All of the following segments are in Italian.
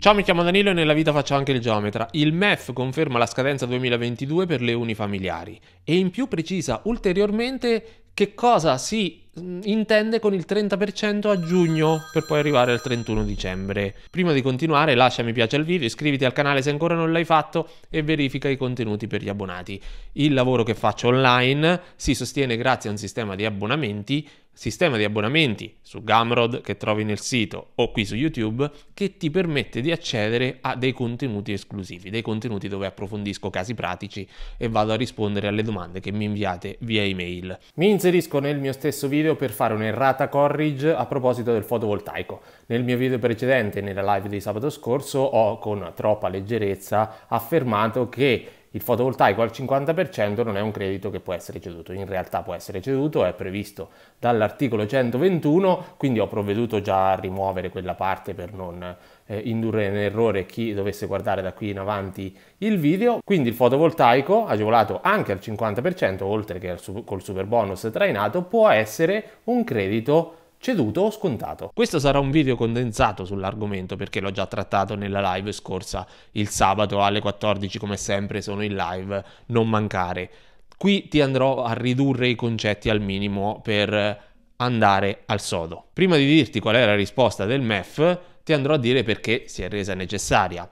Ciao, mi chiamo Danilo e nella vita faccio anche il geometra. Il MEF conferma la scadenza 2022 per le unifamiliari e in più precisa ulteriormente che cosa si intende con il 30% a giugno per poi arrivare al 31 dicembre. Prima di continuare lascia mi piace al video, iscriviti al canale se ancora non l'hai fatto e verifica i contenuti per gli abbonati. Il lavoro che faccio online si sostiene grazie a un sistema di abbonamenti sistema di abbonamenti su Gamrod che trovi nel sito o qui su YouTube che ti permette di accedere a dei contenuti esclusivi, dei contenuti dove approfondisco casi pratici e vado a rispondere alle domande che mi inviate via email. Mi inserisco nel mio stesso video per fare un'errata corrige a proposito del fotovoltaico. Nel mio video precedente, nella live di sabato scorso, ho con troppa leggerezza affermato che il fotovoltaico al 50% non è un credito che può essere ceduto, in realtà può essere ceduto, è previsto dall'articolo 121, quindi ho provveduto già a rimuovere quella parte per non eh, indurre in errore chi dovesse guardare da qui in avanti il video. Quindi il fotovoltaico agevolato anche al 50%, oltre che al, col super bonus trainato, può essere un credito ceduto o scontato. Questo sarà un video condensato sull'argomento perché l'ho già trattato nella live scorsa il sabato alle 14 come sempre sono in live, non mancare. Qui ti andrò a ridurre i concetti al minimo per andare al sodo. Prima di dirti qual è la risposta del MEF, ti andrò a dire perché si è resa necessaria.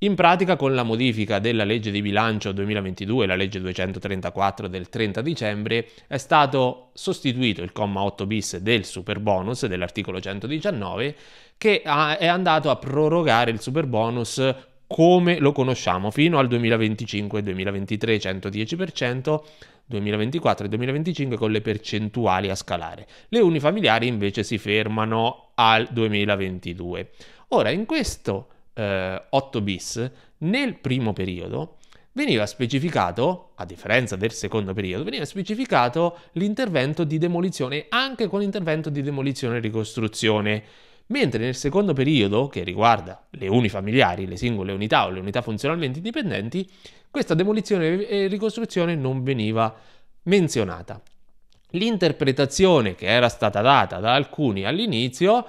In pratica con la modifica della legge di bilancio 2022, la legge 234 del 30 dicembre, è stato sostituito il comma 8 bis del super bonus dell'articolo 119 che è andato a prorogare il super bonus come lo conosciamo fino al 2025-2023 110%, 2024 2025 con le percentuali a scalare. Le unifamiliari invece si fermano al 2022. Ora in questo eh, 8 bis, nel primo periodo veniva specificato, a differenza del secondo periodo, veniva specificato l'intervento di demolizione anche con l'intervento di demolizione e ricostruzione. Mentre nel secondo periodo, che riguarda le unifamiliari, le singole unità o le unità funzionalmente indipendenti, questa demolizione e ricostruzione non veniva menzionata. L'interpretazione che era stata data da alcuni all'inizio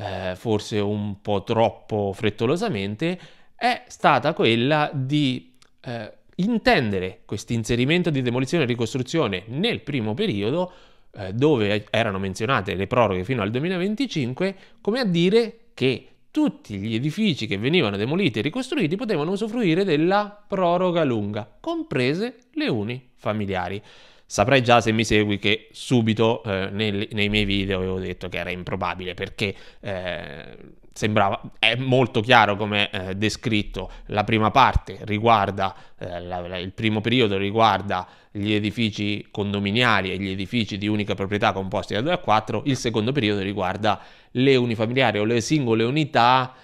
eh, forse un po' troppo frettolosamente, è stata quella di eh, intendere questo inserimento di demolizione e ricostruzione nel primo periodo, eh, dove erano menzionate le proroghe fino al 2025, come a dire che tutti gli edifici che venivano demoliti e ricostruiti potevano usufruire della proroga lunga, comprese le unifamiliari saprai già se mi segui che subito eh, nel, nei miei video avevo detto che era improbabile perché eh, sembrava, è molto chiaro come eh, descritto, la prima parte riguarda, eh, la, la, il primo periodo riguarda gli edifici condominiali e gli edifici di unica proprietà composti da 2 a 4, il secondo periodo riguarda le unifamiliari o le singole unità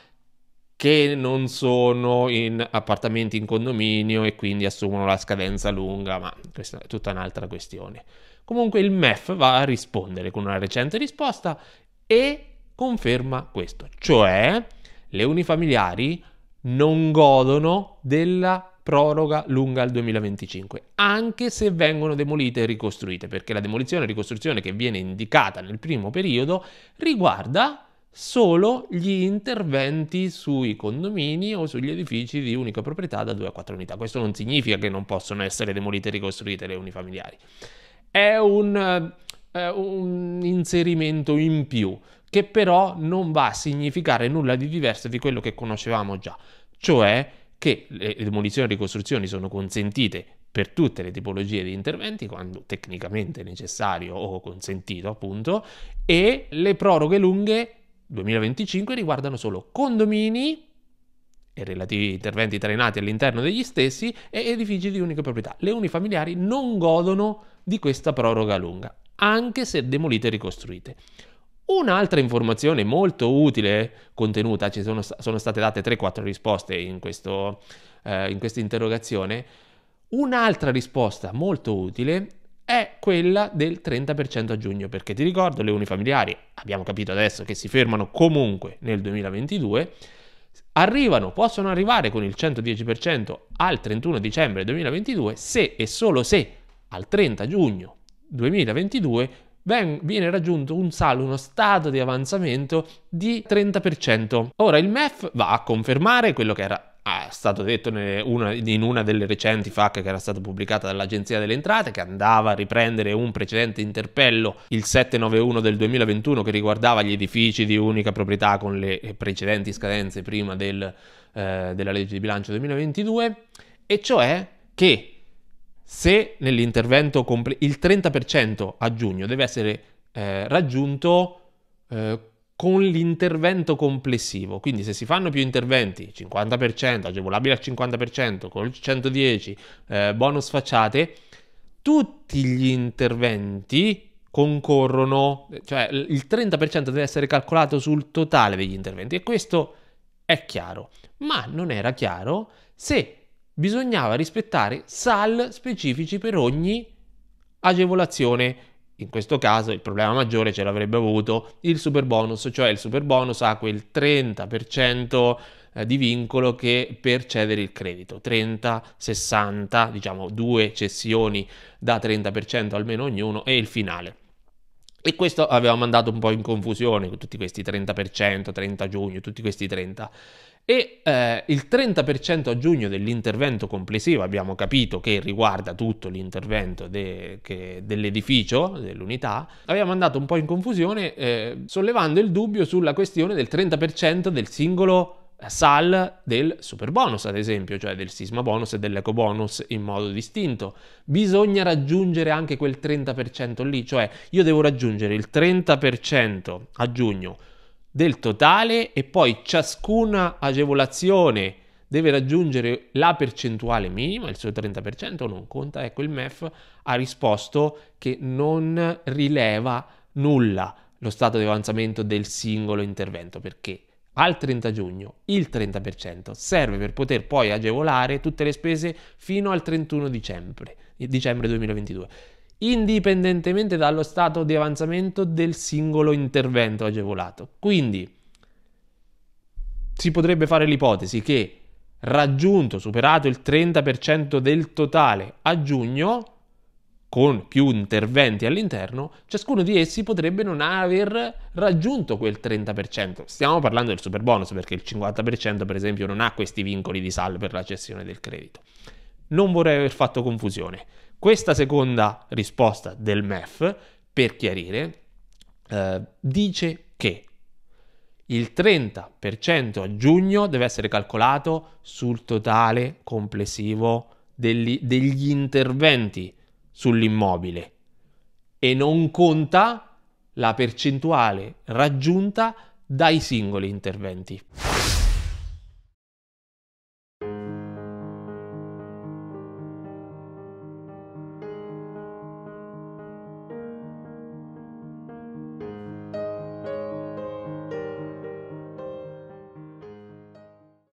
che non sono in appartamenti in condominio e quindi assumono la scadenza lunga, ma questa è tutta un'altra questione. Comunque il MEF va a rispondere con una recente risposta e conferma questo, cioè le unifamiliari non godono della proroga lunga al 2025, anche se vengono demolite e ricostruite, perché la demolizione e ricostruzione che viene indicata nel primo periodo riguarda solo gli interventi sui condomini o sugli edifici di unica proprietà da 2 a 4 unità. Questo non significa che non possono essere demolite e ricostruite le unifamiliari. È un, eh, un inserimento in più che però non va a significare nulla di diverso di quello che conoscevamo già, cioè che le demolizioni e ricostruzioni sono consentite per tutte le tipologie di interventi, quando tecnicamente necessario o consentito appunto, e le proroghe lunghe 2025 riguardano solo condomini e relativi interventi trainati all'interno degli stessi e edifici di unica proprietà. Le unifamiliari non godono di questa proroga lunga, anche se demolite e ricostruite. Un'altra informazione molto utile contenuta, ci sono, sono state date 3-4 risposte in, questo, eh, in questa interrogazione, un'altra risposta molto utile è quella del 30% a giugno, perché ti ricordo le unifamiliari, abbiamo capito adesso che si fermano comunque nel 2022, arrivano, possono arrivare con il 110% al 31 dicembre 2022 se e solo se al 30 giugno 2022 viene raggiunto un saldo, uno stato di avanzamento di 30%. Ora il MEF va a confermare quello che era è stato detto in una delle recenti FAC che era stata pubblicata dall'Agenzia delle Entrate, che andava a riprendere un precedente interpello, il 791 del 2021, che riguardava gli edifici di unica proprietà con le precedenti scadenze prima del, eh, della legge di bilancio 2022, e cioè che se nell'intervento comple- il 30% a giugno deve essere eh, raggiunto eh, con l'intervento complessivo. Quindi se si fanno più interventi, 50%, agevolabile al 50%, col 110, eh, bonus facciate, tutti gli interventi concorrono, cioè il 30% deve essere calcolato sul totale degli interventi e questo è chiaro, ma non era chiaro se bisognava rispettare SAL specifici per ogni agevolazione in questo caso il problema maggiore ce l'avrebbe avuto il super bonus, cioè il super bonus ha quel 30% eh, di vincolo che per cedere il credito, 30, 60, diciamo due cessioni da 30% almeno ognuno e il finale. E questo aveva mandato un po' in confusione con tutti questi 30%, 30 giugno, tutti questi 30. E eh, il 30% a giugno dell'intervento complessivo abbiamo capito che riguarda tutto l'intervento de, dell'edificio, dell'unità, aveva mandato un po' in confusione eh, sollevando il dubbio sulla questione del 30% del singolo SAL del super bonus, ad esempio, cioè del sisma bonus e dell'eco bonus in modo distinto. Bisogna raggiungere anche quel 30% lì, cioè io devo raggiungere il 30% a giugno del totale e poi ciascuna agevolazione deve raggiungere la percentuale minima, il suo 30% non conta, ecco il MEF ha risposto che non rileva nulla lo stato di avanzamento del singolo intervento perché al 30 giugno il 30% serve per poter poi agevolare tutte le spese fino al 31 dicembre, dicembre 2022 indipendentemente dallo stato di avanzamento del singolo intervento agevolato. Quindi si potrebbe fare l'ipotesi che raggiunto, superato il 30% del totale a giugno, con più interventi all'interno, ciascuno di essi potrebbe non aver raggiunto quel 30%. Stiamo parlando del super bonus perché il 50% per esempio non ha questi vincoli di saldo per la cessione del credito. Non vorrei aver fatto confusione. Questa seconda risposta del MEF, per chiarire, eh, dice che il 30% a giugno deve essere calcolato sul totale complessivo degli, degli interventi sull'immobile e non conta la percentuale raggiunta dai singoli interventi.